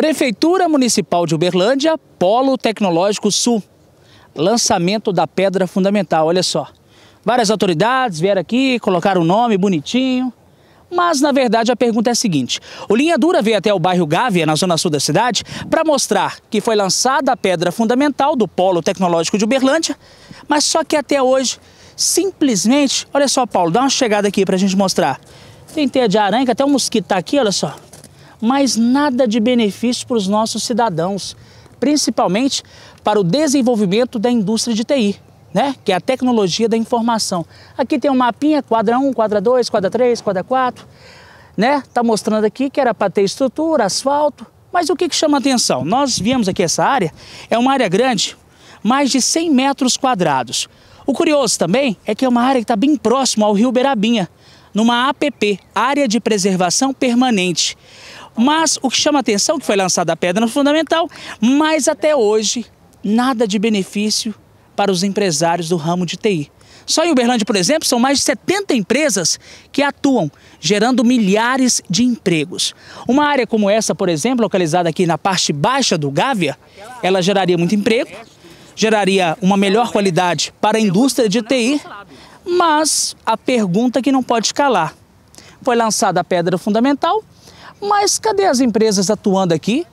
Prefeitura Municipal de Uberlândia, Polo Tecnológico Sul. Lançamento da pedra fundamental, olha só. Várias autoridades vieram aqui, colocaram o nome bonitinho. Mas, na verdade, a pergunta é a seguinte. O Linha Dura veio até o bairro Gávea, na zona sul da cidade, para mostrar que foi lançada a pedra fundamental do Polo Tecnológico de Uberlândia, mas só que até hoje, simplesmente... Olha só, Paulo, dá uma chegada aqui para a gente mostrar. Tem teia de aranha, até um mosquito está aqui, olha só mas nada de benefício para os nossos cidadãos, principalmente para o desenvolvimento da indústria de TI. Né? Que é a tecnologia da informação. Aqui tem um mapinha, quadra 1, quadra 2, quadra 3, quadra 4. Né? Tá mostrando aqui que era para ter estrutura, asfalto. Mas o que, que chama atenção? Nós viemos aqui essa área, é uma área grande, mais de 100 metros quadrados. O curioso também é que é uma área que está bem próximo ao rio Berabinha numa APP, Área de Preservação Permanente. Mas o que chama a atenção é que foi lançada a pedra no fundamental, mas até hoje nada de benefício para os empresários do ramo de TI. Só em Uberlândia, por exemplo, são mais de 70 empresas que atuam, gerando milhares de empregos. Uma área como essa, por exemplo, localizada aqui na parte baixa do Gávea, ela geraria muito emprego, geraria uma melhor qualidade para a indústria de TI mas a pergunta que não pode calar: foi lançada a pedra fundamental, mas cadê as empresas atuando aqui?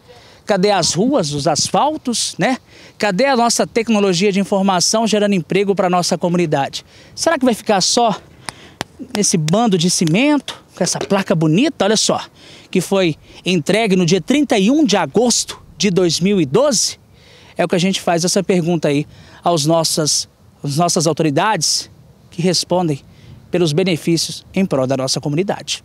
Cadê as ruas, os asfaltos, né? Cadê a nossa tecnologia de informação gerando emprego para a nossa comunidade? Será que vai ficar só nesse bando de cimento, com essa placa bonita, olha só, que foi entregue no dia 31 de agosto de 2012? É o que a gente faz essa pergunta aí aos nossas, às nossas autoridades, que respondem pelos benefícios em prol da nossa comunidade.